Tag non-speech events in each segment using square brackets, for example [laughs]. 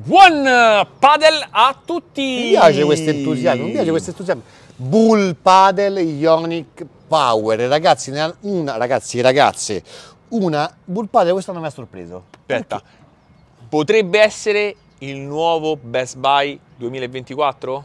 Buon eh, padel a tutti! Mi piace questo entusiasmo, mi piace questo entusiasmo. Bull Padel Ionic Power. Ragazzi, una, ragazzi, ragazze, una Bull Padel questa non mi ha sorpreso. Aspetta, Perché? potrebbe essere il nuovo Best Buy 2024?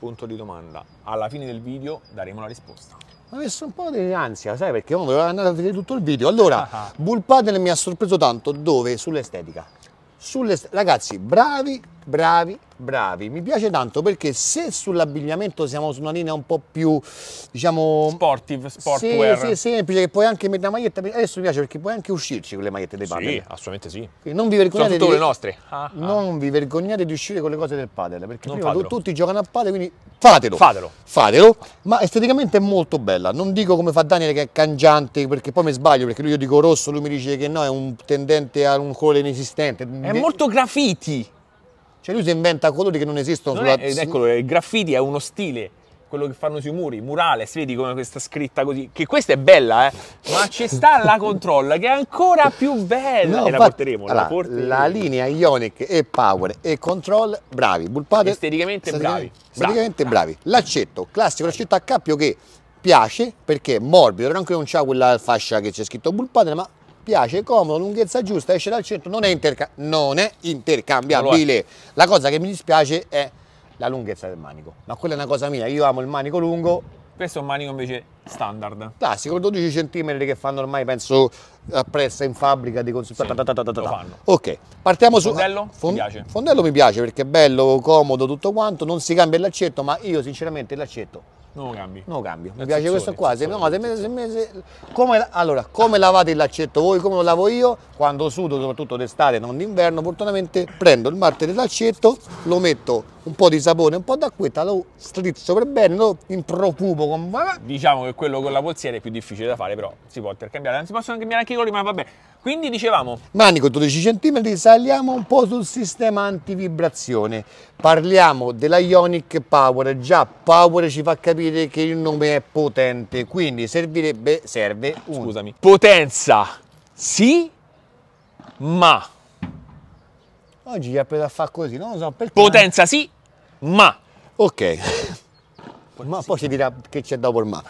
Punto di domanda. Alla fine del video daremo la risposta. Mi ha messo un po' di ansia, sai, perché uno doveva andare a vedere tutto il video. Allora, ah, ah. Bull Padel mi ha sorpreso tanto, dove? Sull'estetica sulle Ragazzi, bravi bravi, bravi. Mi piace tanto perché se sull'abbigliamento siamo su una linea un po' più, diciamo... Sportive, sportwear. Sì, sì, semplice, che puoi anche mettere la maglietta. Adesso mi piace perché puoi anche uscirci con le magliette dei padel. Sì, assolutamente sì. Quindi non vi vergognate di, le nostre. Ah, ah. non ah. vi vergognate di uscire con le cose del padel, perché non prima tu, tutti giocano a padel, quindi fatelo. Fatelo. Fatelo, ma esteticamente è molto bella. Non dico come fa Daniele che è cangiante, perché poi mi sbaglio, perché lui io dico rosso, lui mi dice che no, è un tendente a un colore inesistente. È molto graffiti. Cioè lui si inventa colori che non esistono non sulla... È, eccolo, il graffiti è uno stile, quello che fanno sui muri, murale, si vedi come questa scritta così, che questa è bella, eh, ma ci sta la controlla che è ancora più bella no, e la porteremo, allora, la porteremo. La linea Ionic e Power e Control, bravi, Bullpate... Esteticamente, bravi. Esteticamente bravi. bravi. L'accetto, classico l'accetto a cappio che piace perché è morbido, però anche non c'ha quella fascia che c'è scritto Bullpate, ma piace, comodo, lunghezza giusta, esce dal centro, non è, interca non è intercambiabile. Non è. La cosa che mi dispiace è la lunghezza del manico, ma quella è una cosa mia, io amo il manico lungo. Questo è un manico invece standard. Classico, 12 cm che fanno ormai, penso, appressa in fabbrica di consultazione. Sì, ok, partiamo su... Fondello? Ah, fond mi piace. Fondello mi piace perché è bello, comodo, tutto quanto, non si cambia il laccetto, ma io sinceramente il laccetto non lo cambi. Non lo cambio. Mi piace questo qua. Se, no, se me, se me, come, allora, come lavate il laccetto voi, come lo lavo io, quando sudo, soprattutto d'estate, non d'inverno, fortunatamente prendo il martello del laccetto, lo metto un po' di sapone, un po' d'acquetta, lo strizzo per bene, lo improfumo con... Diciamo che quello con la polsiera è più difficile da fare, però si può intercambiare, non si possono cambiare anche i colori, ma vabbè. Quindi dicevamo... Manico 12 cm, saliamo un po' sul sistema antivibrazione. Parliamo della Ionic Power, già Power ci fa capire che il nome è potente, quindi servirebbe, serve... Un... Scusami. Potenza, sì, ma... Oggi gli ha preso a fare così, non lo so perché. Potenza sì, ma. Ok. ma poi si dirà che c'è dopo il ma.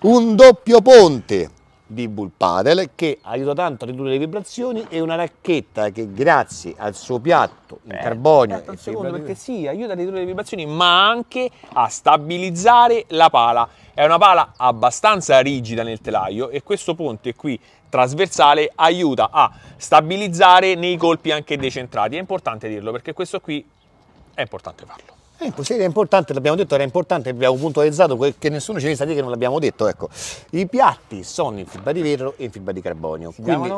Un doppio ponte di bull paddle che aiuta tanto a ridurre le vibrazioni e una racchetta che grazie al suo piatto in eh, carbonio aspetta un secondo perché sì aiuta a ridurre le vibrazioni ma anche a stabilizzare la pala è una pala abbastanza rigida nel telaio e questo ponte qui trasversale aiuta a stabilizzare nei colpi anche decentrati. È importante dirlo perché questo qui è importante farlo. Eh, così era importante, l'abbiamo detto, era importante, abbiamo puntualizzato quel che nessuno ci resta dire che non l'abbiamo detto. Ecco, i piatti sono in fibra di vetro e in fibra di carbonio. Si Quindi,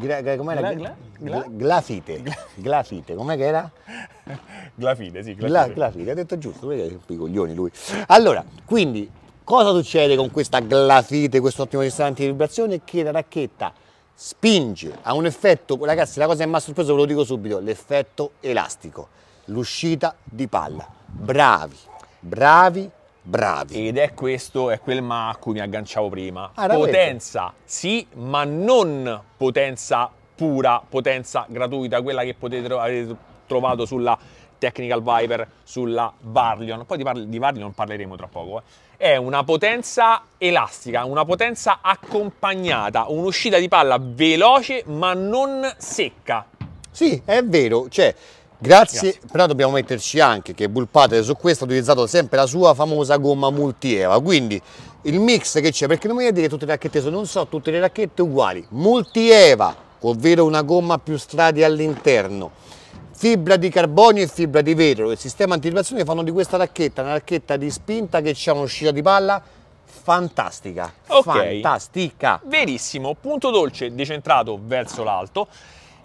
Gra, gra, com'era? Gla, gla, gla, glafite. Gla, glafite, com'è che era? [laughs] glafite, sì, glafite. Gla, glafite, ha detto giusto, perché è coglioni lui. Allora, quindi Cosa succede con questa glafite, questo ottimo ristorante di vibrazione? Che la racchetta spinge, ha un effetto, ragazzi la cosa che mi ha sorpreso ve lo dico subito, l'effetto elastico, l'uscita di palla. Bravi, bravi, bravi. Ed è questo, è quel ma a cui mi agganciavo prima. Ah, potenza, sì, ma non potenza pura, potenza gratuita, quella che potete trovare trovato sulla Technical Viper sulla Varlion. Poi di, Var- di Varlion parleremo tra poco. Eh. È una potenza elastica, una potenza accompagnata, un'uscita di palla veloce ma non secca. Sì, è vero, cioè, grazie, grazie. però dobbiamo metterci anche che Bullpater su questo ha utilizzato sempre la sua famosa gomma multieva, quindi il mix che c'è, perché non voglio dire che tutte le racchette sono, non so, tutte le racchette uguali, multieva, ovvero una gomma più strati all'interno fibra di carbonio e fibra di vetro. Il sistema antiripazione fanno di questa racchetta una racchetta di spinta che c'è un'uscita di palla fantastica. Okay. Fantastica. Verissimo, punto dolce decentrato verso l'alto.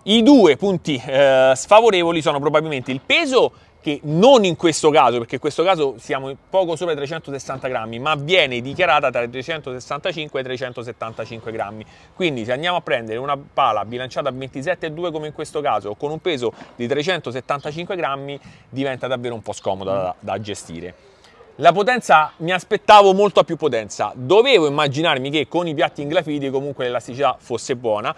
I due punti eh, sfavorevoli sono probabilmente il peso che non in questo caso, perché in questo caso siamo poco sopra i 360 grammi, ma viene dichiarata tra i 365 e i 375 grammi. Quindi se andiamo a prendere una pala bilanciata a 27,2 come in questo caso, con un peso di 375 grammi, diventa davvero un po' scomoda da, da gestire. La potenza mi aspettavo molto più potenza, dovevo immaginarmi che con i piatti in grafite comunque l'elasticità fosse buona,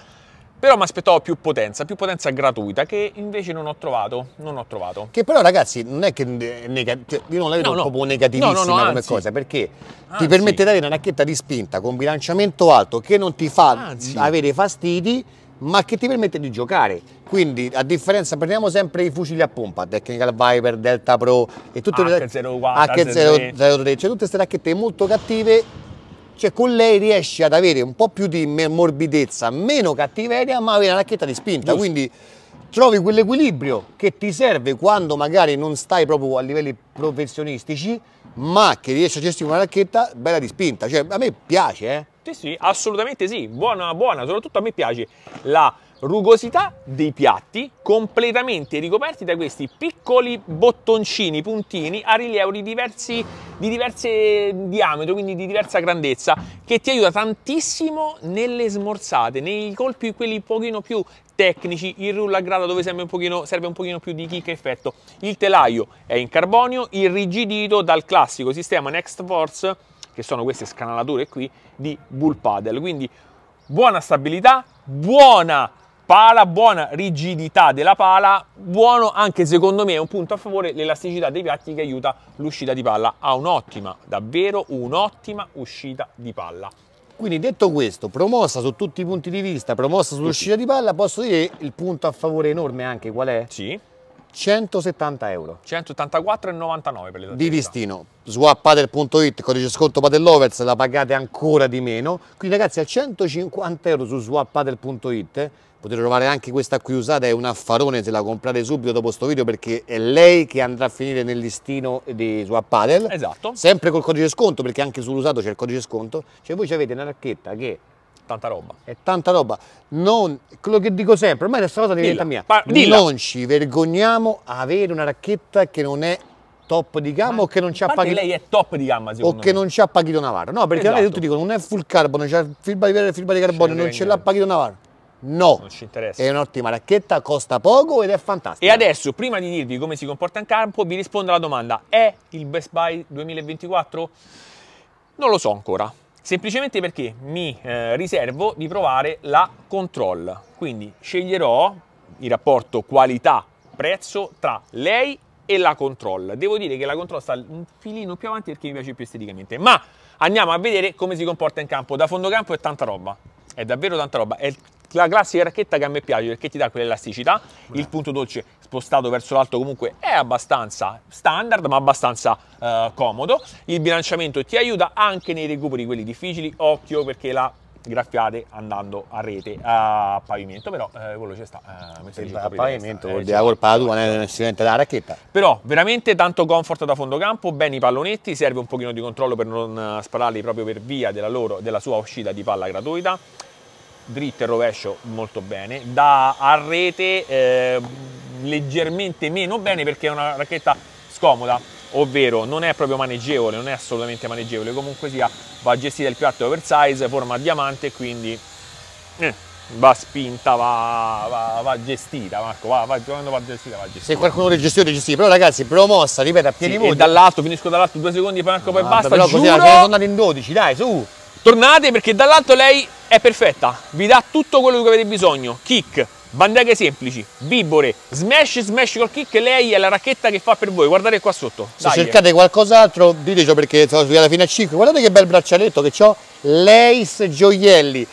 però mi aspettavo più potenza, più potenza gratuita che invece non ho trovato. Non ho trovato. Che però ragazzi non è che eh, nega- cioè, io non la vedo no, no. proprio negativissima no, come anzi. cosa perché anzi. Ah, ti permette di avere una racchetta di spinta con bilanciamento alto che non ti fa anzi. avere fastidi ma che ti permette di giocare. Quindi, a differenza, prendiamo sempre i fucili a pompa, Technical Viper, Delta Pro e tutte H04, H03, cioè tutte queste racchette molto cattive cioè con lei riesci ad avere un po' più di morbidezza, meno cattiveria, ma avere una racchetta di spinta, Giusto. quindi trovi quell'equilibrio che ti serve quando magari non stai proprio a livelli professionistici, ma che riesci a gestire una racchetta bella di spinta, cioè a me piace, eh? Sì, sì, assolutamente sì, buona, buona, soprattutto a me piace la Rugosità dei piatti completamente ricoperti da questi piccoli bottoncini, puntini a rilievo di diversi, di diverse diametro, quindi di diversa grandezza, che ti aiuta tantissimo nelle smorzate, nei colpi quelli un pochino più tecnici, il rulla a grado dove serve un, pochino, serve un pochino più di kick effetto. Il telaio è in carbonio, irrigidito dal classico sistema Next Force, che sono queste scanalature qui, di bull paddle. Quindi buona stabilità, buona pala, buona rigidità della pala, buono anche secondo me un punto a favore l'elasticità dei piatti che aiuta l'uscita di palla, ha un'ottima, davvero un'ottima uscita di palla. Quindi detto questo, promossa su tutti i punti di vista, promossa sull'uscita di palla, posso dire il punto a favore enorme anche qual è? Sì 170 euro. 184,99 per le Di listino. Swappadel.it, codice sconto Padellovers, la pagate ancora di meno. Quindi ragazzi a 150 euro su swappadel.it potete trovare anche questa qui usata, è un affarone se la comprate subito dopo questo video perché è lei che andrà a finire nel listino di Swappadel. Esatto. Sempre col codice sconto perché anche sull'usato c'è il codice sconto. Cioè voi avete una racchetta che Tanta roba. È tanta roba. Non, quello che dico sempre, ormai questa cosa diventa dilla, mia. Pa- dilla. Non ci vergogniamo a avere una racchetta che non è top di gamma Ma o che non ci ha pagato. lei è top di gamma secondo o me. che non ci ha pagato Navarro no perché esatto. tutti dicono non è full carbon c'è fibra di, fibra di carbonio non ce l'ha pagato Navarro No, non ci interessa. è un'ottima racchetta, costa poco ed è fantastica. E adesso, prima di dirvi come si comporta in campo, vi rispondo alla domanda: è il Best Buy 2024? Non lo so ancora semplicemente perché mi eh, riservo di provare la control, quindi sceglierò il rapporto qualità-prezzo tra lei e la control. Devo dire che la control sta un filino più avanti perché mi piace più esteticamente, ma andiamo a vedere come si comporta in campo. Da fondo campo è tanta roba, è davvero tanta roba, è la classica racchetta che a me piace perché ti dà quell'elasticità, Beh. il punto dolce spostato verso l'alto comunque è abbastanza standard ma abbastanza eh, comodo, il bilanciamento ti aiuta anche nei recuperi quelli difficili, occhio perché la graffiate andando a rete a pavimento però eh, quello c'è sta eh, a pavimento eh, vuol dire la colpa tua non è sicuramente la racchetta però veramente tanto comfort da fondo campo bene i pallonetti serve un pochino di controllo per non eh, spararli proprio per via della, loro, della sua uscita di palla gratuita dritto e rovescio molto bene, da a rete eh, leggermente meno bene perché è una racchetta scomoda, ovvero non è proprio maneggevole, non è assolutamente maneggevole, comunque sia va gestita il piatto oversize, forma a diamante, quindi eh, va spinta, va, va, va gestita, Marco, va, va, quando va gestita, va gestita. Se qualcuno vuole gestire, gestire, però ragazzi, promossa, ripeto, a piedi sì, vuoti. dall'alto, finisco dall'alto due secondi, Marco, no, poi ah, basta, però così, giuro... sono andato in 12, dai, su! Tornate perché dall'alto lei è perfetta, vi dà tutto quello di cui avete bisogno, kick, bandeghe semplici, vibore, smash, smash col kick, lei è la racchetta che fa per voi, guardate qua sotto. Se Dai. cercate qualcos'altro, diteci perché sono studiata fino a 5, guardate che bel braccialetto che ho, Leis Gioielli,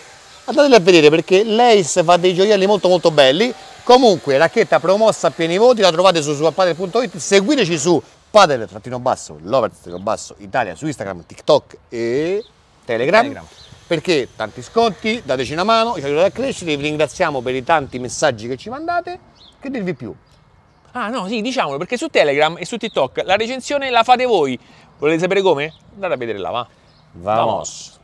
andateli a vedere perché Leis fa dei gioielli molto molto belli, comunque racchetta promossa a pieni voti, la trovate su suapadel.it, seguiteci su padel-basso, lovers-basso, Italia, su Instagram, TikTok e Telegram. Telegram perché tanti sconti, dateci una mano, ci aiutate a crescere, vi ringraziamo per i tanti messaggi che ci mandate, che dirvi più? Ah no, sì, diciamolo, perché su Telegram e su TikTok la recensione la fate voi. Volete sapere come? Andate a vedere là, va. Vamos. Vamos.